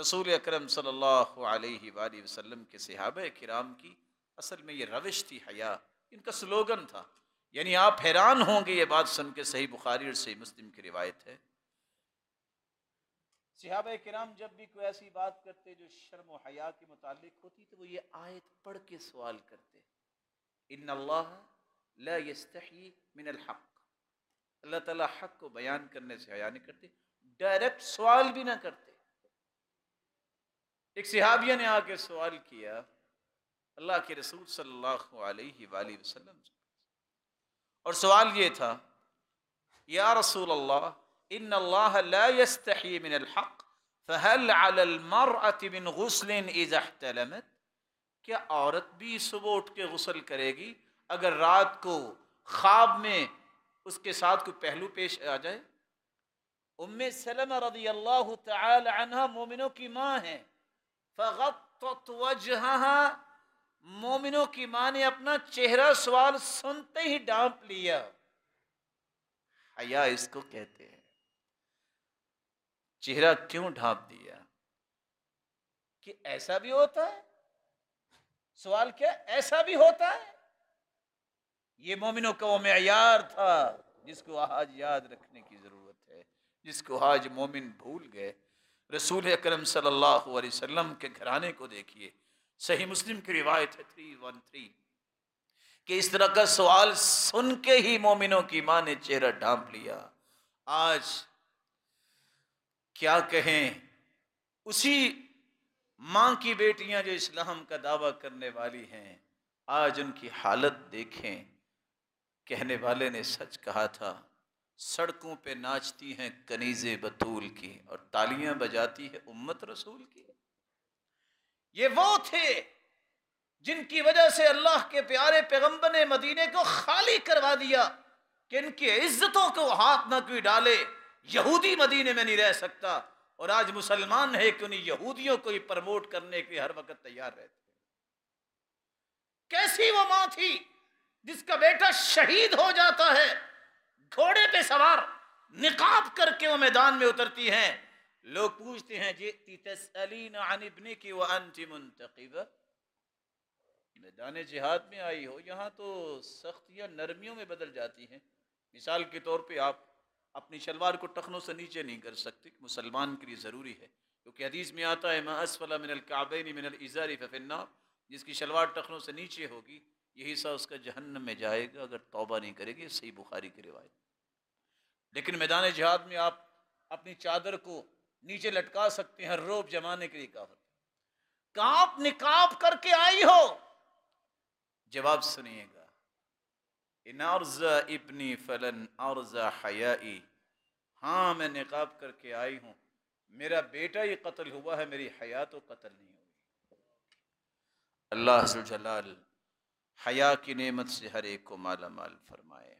रसूल अक्रम वसल्लम के सिहाब कराम की असल में ये रविश थी हया इनका स्लोगन था यानी आप हैरान होंगे ये बात सुन के सही बुखारी और सही मुस्लिम की रिवायत है सिहाब कराम जब भी कोई ऐसी बात करते जो शर्म हया के मुतालिक होती तो वो ये आयत पढ़ के सवाल करते इन मिनल हक अल्लाह हक को बयान करने से हया नहीं करते डायरेक्ट सवाल भी ना करते एक सिहाबिया ने आके सवाल किया अल्लाह के रसूल सल्लल्लाहु अलैहि वसल्लम से और सवाल ये था या रसूल अल्लाह इन अल्लाह ला यस्तही मिन अल हक़ फहल अलमरअति बिन गसल इज़हतलमत क्या औरत भी सुबह उठ के गसल करेगी अगर रात को ख्वाब में उसके साथ कोई पहलू पेश आ जाए उम सलम रदी अल्लाह तहा मोमिनों की माँ है फ़गत मोमिनों की माँ ने अपना चेहरा सवाल सुनते ही डांप लिया हया इसको कहते हैं चेहरा क्यों ढांप दिया कि ऐसा भी होता है सवाल क्या ऐसा भी होता है ये मोमिनों का वो मैार था जिसको आज याद रखने की जरूरत है जिसको आज मोमिन भूल गए रसूल अक्रम सल्लाम के घराने को देखिए सही मुस्लिम की रिवायत है थ्री वन थ्री कि इस तरह का सवाल सुन के ही मोमिनों की माँ ने चेहरा ढांप लिया आज क्या कहें उसी माँ की बेटियां जो इस्लाम का दावा करने वाली हैं आज उनकी हालत देखें कहने वाले ने सच कहा था सड़कों पे नाचती हैं कनीजे बतूल की और तालियां बजाती है उम्मत रसूल की ये वो थे जिनकी वजह से अल्लाह के प्यारे पैगंबर ने मदीने को खाली करवा दिया कि इनकी इज्जतों को हाथ ना कोई डाले यहूदी मदीने में नहीं रह सकता और आज मुसलमान है कि उन्हें यहूदियों को ही प्रमोट करने के लिए हर वक्त तैयार रहते कैसी वो मां थी जिसका बेटा शहीद हो जाता है घोड़े पे सवार निकाब करके वो मैदान में उतरती हैं लोग पूछते हैं जी तसअलीन अनिबने की वह अंतिम तकीब मैदान जिहाद में आई हो यहाँ तो सख्तियाँ नरमियों में बदल जाती हैं मिसाल के तौर पे आप अपनी शलवार को टखनों से नीचे नहीं कर सकते मुसलमान के लिए ज़रूरी है क्योंकि हदीस में आता है मासफला मिनल काबैन मिनल इज़ारी फफिन्ना जिसकी शलवार टखनों से नीचे होगी यही हिस्सा उसका जहन्न में जाएगा अगर तोबा नहीं करेगी सही बुखारी की रिवायत लेकिन मैदान जहाद में आप अपनी चादर को नीचे लटका सकते हैं रोब जमाने के लिए काफर कांप निकाप करके आई हो जवाब सुनिएगा इन इबनी फलन और हयाई हाँ मैं निकाब करके आई हूँ मेरा बेटा ही कत्ल हुआ है मेरी हया तो कत्ल नहीं हुई अल्लाह जलाल हया की नेमत से हर एक को माला माल फरमाए